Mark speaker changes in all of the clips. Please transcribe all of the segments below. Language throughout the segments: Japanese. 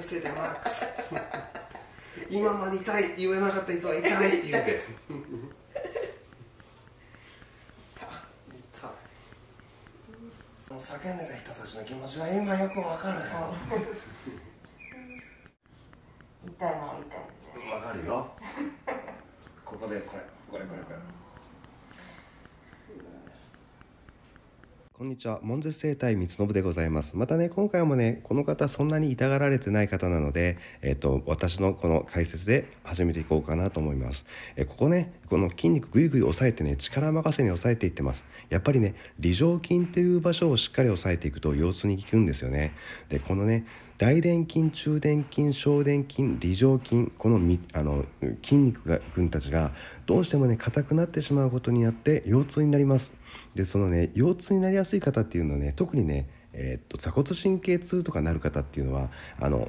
Speaker 1: 先生クス今まで痛い言えなかった人は痛いって言うんで叫んでた人たちの気持ちが今よくわかる こんにちは、門絶生態光信でございます。またね、今回もね、この方そんなに痛がられてない方なので、えっと、私のこの解説で始めていこうかなと思います。えここね、この筋肉ぐいぐい押さえてね力任せに抑えていってますやっぱりね梨状筋という場所をしっかり押さえていくと腰痛に効くんですよねでこのね大臀筋中臀筋小臀筋梨状筋このみあの筋肉が君たちがどうしてもね硬くなってしまうことによって腰痛になりますでそのね腰痛になりやすい方っていうのはね特にねえー、っと坐骨神経痛とかなる方っていうのはあの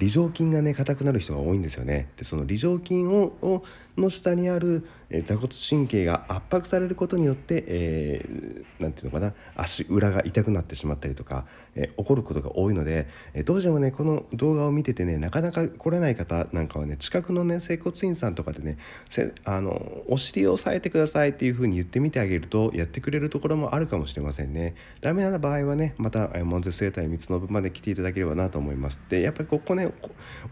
Speaker 1: 梨状筋がね硬くなる人が多いんですよねでその梨状筋をの下にある、え座骨神経が圧迫されることによって何、えー、て言うのかな足裏が痛くなってしまったりとか、えー、起こることが多いので、えー、どうしてもねこの動画を見ててねなかなか来れない方なんかはね近くのね整骨院さんとかでねせあのお尻を押さえてくださいっていう風に言ってみてあげるとやってくれるところもあるかもしれませんねダメな場合はねまた門前整体三つの分まで来ていただければなと思いますでやっぱりここね押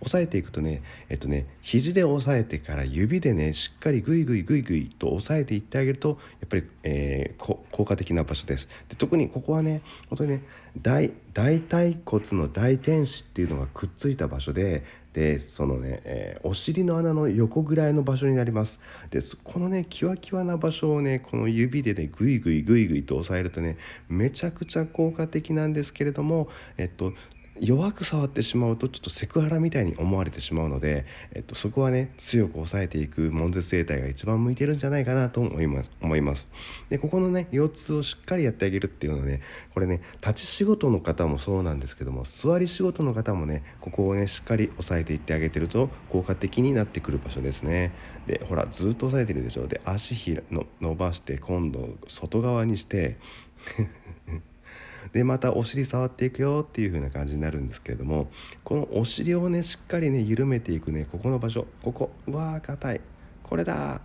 Speaker 1: さえていくとねえっとね肘で押さえてから指でねしっかりグイグイグイグイと押さえていってあげるとやっぱり、えー、効果的な場所ですで特にここはね本当にね大大腿骨の大天使っていうのがくっついた場所ででそのね、えー、お尻の穴の横ぐらいの場所になりますでこのねキワキワな場所をねこの指でねグイグイグイグイと押さえるとねめちゃくちゃ効果的なんですけれどもえっと弱く触ってしまうとちょっとセクハラみたいに思われてしまうので、えっと、そこはね強く抑えていく悶絶整体が一番向いてるんじゃないかなと思います思いますでここのね腰痛をしっかりやってあげるっていうのはねこれね立ち仕事の方もそうなんですけども座り仕事の方もねここをねしっかり押さえていってあげてると効果的になってくる場所ですねでほらずっと押さえてるでしょで足ひらの伸ばして今度外側にしてでまたお尻触っていくよっていう風な感じになるんですけれどもこのお尻をねしっかりね緩めていくねここの場所ここうわー硬いこれだ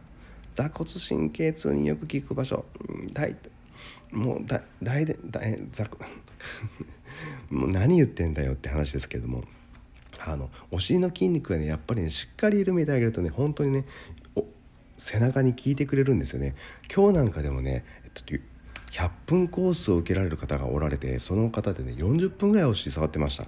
Speaker 1: 座骨神経痛によく効く場所大もうだ大で大座 もう何言ってんだよって話ですけれどもあのお尻の筋肉はねやっぱりねしっかり緩めてあげるとね本当にね背中に効いてくれるんですよね今日なんかでもねっと100分コースを受けられる方がおられてその方でね40分ぐらいお尻触ってました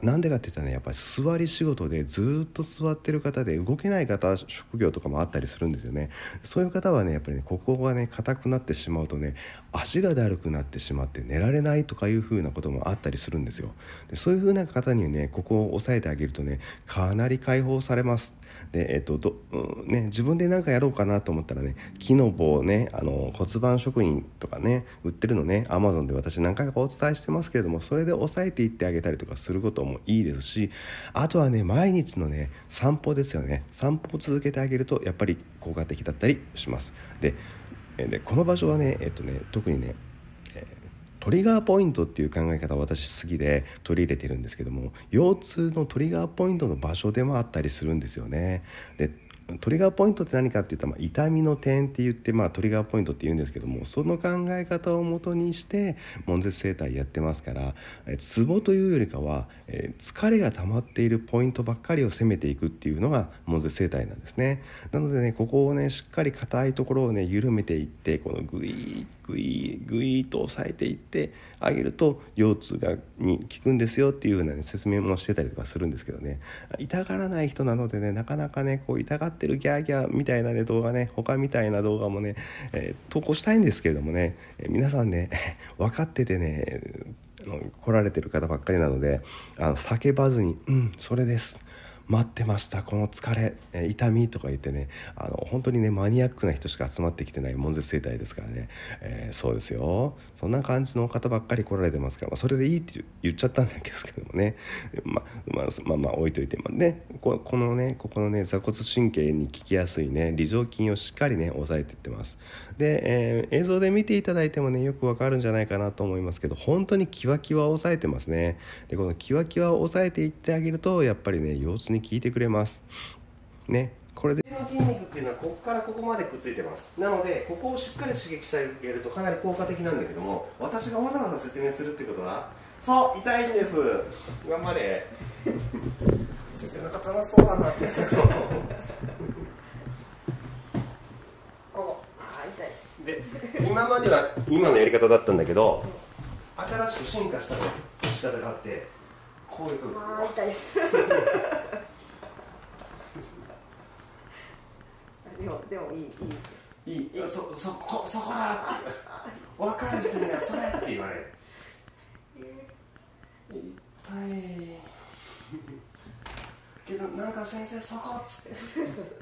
Speaker 1: なんでかって言ったらねやっぱり座り仕事でずっと座ってる方で動けない方職業とかもあったりするんですよねそういう方はねやっぱりねここがね硬くなってしまうとね足がだるくなってしまって寝られないとかいうふうなこともあったりするんですよでそういうふうな方にねここを押さえてあげるとねかなり解放されますで、えっとどうね、自分で何かやろうかなと思ったらね木の棒ねあの骨盤職員とかね売ってるのねアマゾンで私何回かお伝えしてますけれどもそれで抑えていってあげたりとかすることもいいですしあとはね毎日のね散歩ですよね散歩を続けてあげるとやっぱり効果的だったりします。ででこの場所はね,、えっとね特にねトリガーポイントっていう考え方は私好きで取り入れてるんですけども腰痛のトリガーポイントの場所でもあったりするんですよね。でトリガーポイントって何かっていうと、まあ、痛みの点って言って、まあ、トリガーポイントって言うんですけどもその考え方をもとにして悶絶整体やってますからツボというよりかは、え疲れが溜まっているポイントばっかりを攻めていくっていうのが悶絶整体なんですね。なのでねここをねしっかり硬いところをね緩めていってこのグイッグイグイと押さえていってあげると腰痛がに効くんですよっていうような、ね、説明もしてたりとかするんですけどね痛がらない人なのでねなかなかねこう痛がってってるギャーギャーみたいなね動画ね他みたいな動画もね、えー、投稿したいんですけれどもね、えー、皆さんね 分かっててね来られてる方ばっかりなのであの叫ばずに「うんそれです」待ってましたこの疲れ、え痛みとか言ってねあの本当にねマニアックな人しか集まってきてない悶絶生態ですからね、えー、そうですよそんな感じの方ばっかり来られてますから、まあ、それでいいって言っちゃったんですけどもね、ま、まあまあまあ置いといて、もね、ここのねここのね座骨神経に効きやすいね梨状筋をしっかりね抑えていってますで、えー、映像で見ていただいてもねよくわかるんじゃないかなと思いますけど本当にキワキワを抑えてますねでこのキワキワを抑えていってあげるとやっぱりね腰痛に効いてくれますねこれで筋肉っていうのはここからここまでくっついてますなのでここをしっかり刺激してあげるとかなり効果的なんだけども私がわざわざ説明するってことはそう痛いんです頑張れ先生なんか楽しそ
Speaker 2: うだなってここあ痛いで今まで
Speaker 1: は今のやり方だったんだけど新しく進化した仕方があってこういうふうにあ痛いです いいいいいいそそこそこだって分かる人にはそれって言われる痛いけどなんか先生そこっつって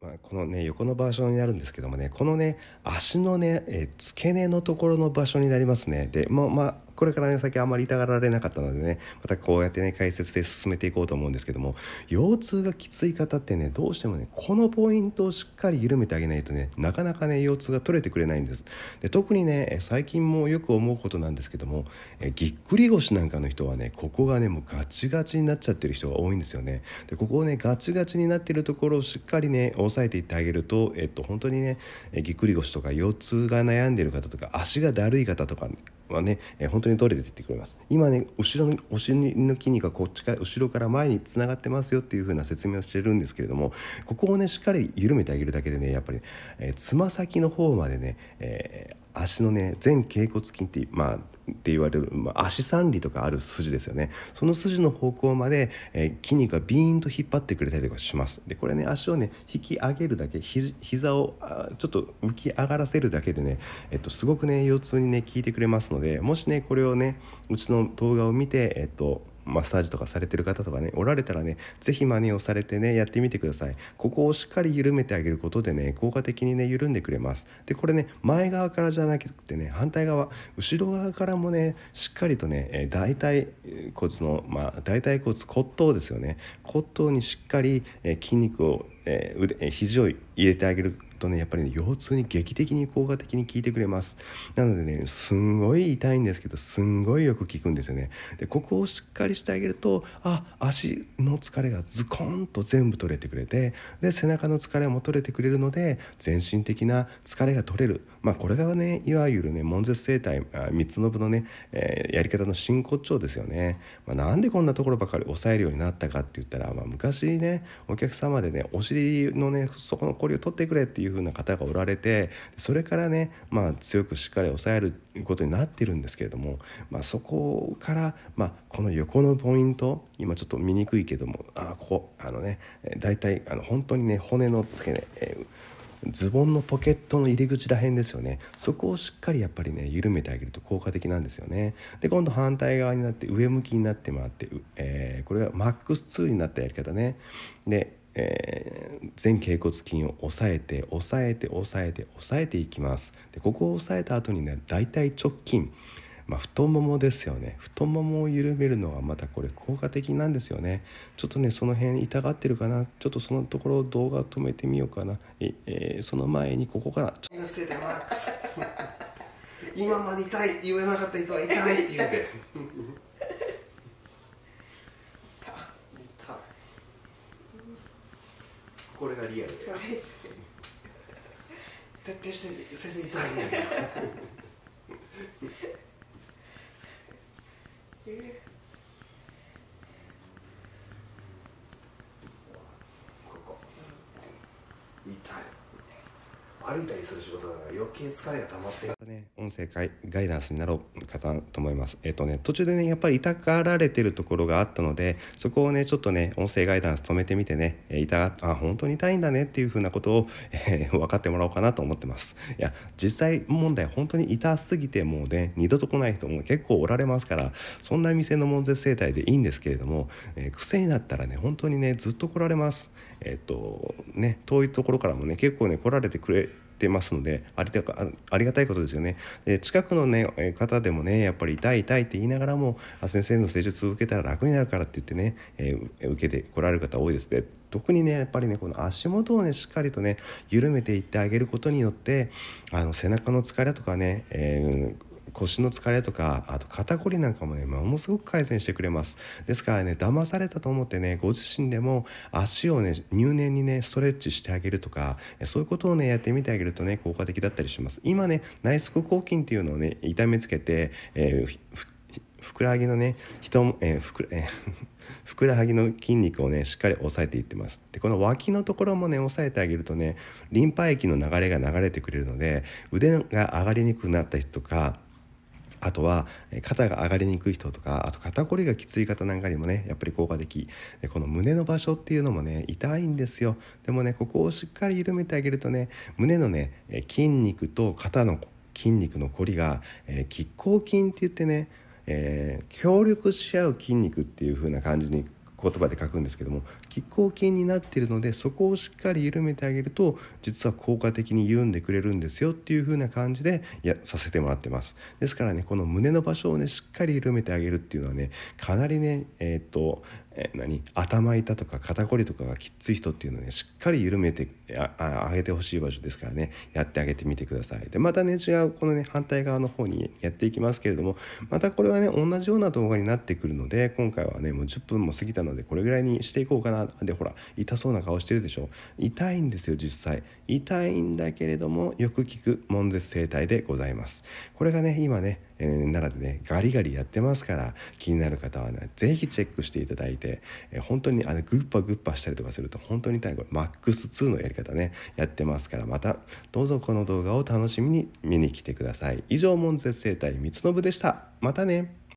Speaker 1: まあ、このね横の場所になるんですけどもねこのね足のね、えー、付け根のところの場所になりますねでもまあこれからね、先あんまり痛がられなかったのでね、またこうやってね、解説で進めていこうと思うんですけども、腰痛がきつい方ってね、どうしてもね、このポイントをしっかり緩めてあげないとね、なかなかね、腰痛が取れてくれないんです。で特にね、最近もよく思うことなんですけども、えぎっくり腰なんかの人はね、ここがね、もうガチガチになっちゃってる人が多いんですよね。でここをね、ガチガチになってるところをしっかりね、押さえていってあげると、えっと、本当にね、ぎっくり腰とか腰痛が悩んでる方とか、足がだるい方とか、はね、えー、本当に取れで出てくれます今ね後ろのお尻の筋肉がこっちから後ろから前につながってますよっていう風な説明をしてるんですけれどもここをねしっかり緩めてあげるだけでねやっぱり、えー、つま先の方までね、えー足のね前脛骨筋ってまあって言われる、まあ、足三里とかある筋ですよねその筋の方向まで、えー、筋肉がビーンと引っ張ってくれたりとかしますでこれね足をね引き上げるだけひ膝をあちょっと浮き上がらせるだけでね、えっと、すごくね腰痛にね効いてくれますのでもしねこれをねうちの動画を見てえっとマッサージとかされてる方とかねおられたらね是非真似をされてねやってみてくださいここをしっかり緩めてあげることでね効果的にね緩んでくれますでこれね前側からじゃなくてね反対側後ろ側からもねしっかりとね、え大腿骨のまあ大腿骨骨頭ですよね骨頭にしっかり、え筋肉を、え腕肘を入れてあげるとねやっぱり、ね、腰痛に劇的に効果的に効いてくれますなのでねすんごい痛いんですけどすんごいよく効くんですよねでここをしっかりしてあげるとあ足の疲れがズコンと全部取れてくれてで背中の疲れも取れてくれるので全身的な疲れが取れるまあこれがねいわゆるね悶絶生態三つの部のね、えー、やり方の真骨頂ですよね、まあ、なんでこんなところばかり抑えるようになったかって言ったら、まあ、昔ねお客様でねお尻のねそこのこりを取ってくれっていういう風な方がおられてそれからね、まあ、強くしっかり抑えることになってるんですけれども、まあ、そこから、まあ、この横のポイント今ちょっと見にくいけどもあここあのね大体あの本当にね骨の付け根、えーズボンのポケットの入り口ら辺ですよねそこをしっかりやっぱりね緩めてあげると効果的なんですよねで今度反対側になって上向きになってもらって、えー、これがマックス2になったやり方ねでえー、前脛骨筋を押さえて押さえて押さえて押さえていきますでここを押さえた後にね大体直筋、まあ、太ももですよね太ももを緩めるのがまたこれ効果的なんですよねちょっとねその辺痛がってるかなちょっとそのところ動画止めてみようかなえ、えー、その前にここから今まで痛い言えなかった人は痛いって言うて これがリアルそうです徹底して先生痛いね計疲れが溜まって、ね、音声ガイガイダンスになろうかと思います。えっ、ー、とね、途中でね、やっぱり痛がられてるところがあったので、そこをね、ちょっとね、音声ガイダンス止めてみてね、えー、痛あ、本当に痛いんだねっていうふうなことを、えー、分かってもらおうかなと思ってます。いや、実際問題、本当に痛すぎて、もうね、二度と来ない人も結構おられますから、そんな店の悶絶生態でいいんですけれども、えー、癖になったらね、本当にね、ずっと来られます。えっ、ー、と、ね、遠いところからもね、結構ね、来られてくれってますのでありたありがたいことですよねで近くの、ね、方でもねやっぱり痛い痛いって言いながらも先生の施術を受けたら楽になるからって言ってね、えー、受けてこられる方多いですね特にねやっぱりねこの足元をねしっかりとね緩めていってあげることによってあの背中の疲れとかね、えー腰の疲れとかあと肩こりなんかもねものすごく改善してくれますですからね騙されたと思ってねご自身でも足をね入念にねストレッチしてあげるとかそういうことをねやってみてあげるとね効果的だったりします今ね内側抗菌っていうのをね痛めつけて、えー、ふくらはぎのね人、えー、ふく、えー ふくらはぎの筋肉をねしっかり押さえていってますでこの脇のところもね押さえてあげるとねリンパ液の流れが流れてくれるので腕が上がりにくくなったりとかあとは肩が上がりにくい人とかあと肩こりがきつい方なんかにもねやっぱり効果的でこの胸の場所っていうのもね痛いんですよでもねここをしっかり緩めてあげるとね胸のね筋肉と肩の筋肉のこりが、え拮抗筋って言ってねえー、協力し合う筋肉っていう風な感じに言葉で書くんですけども拮抗筋になっているのでそこをしっかり緩めてあげると実は効果的に緩んでくれるんですよっていう風な感じでやさせてもらってますですからねこの胸の場所をねしっかり緩めてあげるっていうのはねかなりねえー、っとえ何頭痛とか肩こりとかがきつい人っていうのをねしっかり緩めてあげてほしい場所ですからねやってあげてみてくださいでまたね違うこのね反対側の方にやっていきますけれどもまたこれはね同じような動画になってくるので今回はねもう10分も過ぎたのでこれぐらいにしていこうかなでほら痛そうな顔してるでしょ痛いんですよ実際痛いんだけれどもよく聞く悶絶生態でございますこれがね今ねえー、ならでねガリガリやってますから気になる方はね是非チェックしていただいて、えー、本当にあのグッパグッパしたりとかすると本当に大変マックス2のやり方ねやってますからまたどうぞこの動画を楽しみに見に来てください以上門前生態三つのぶでしたまたね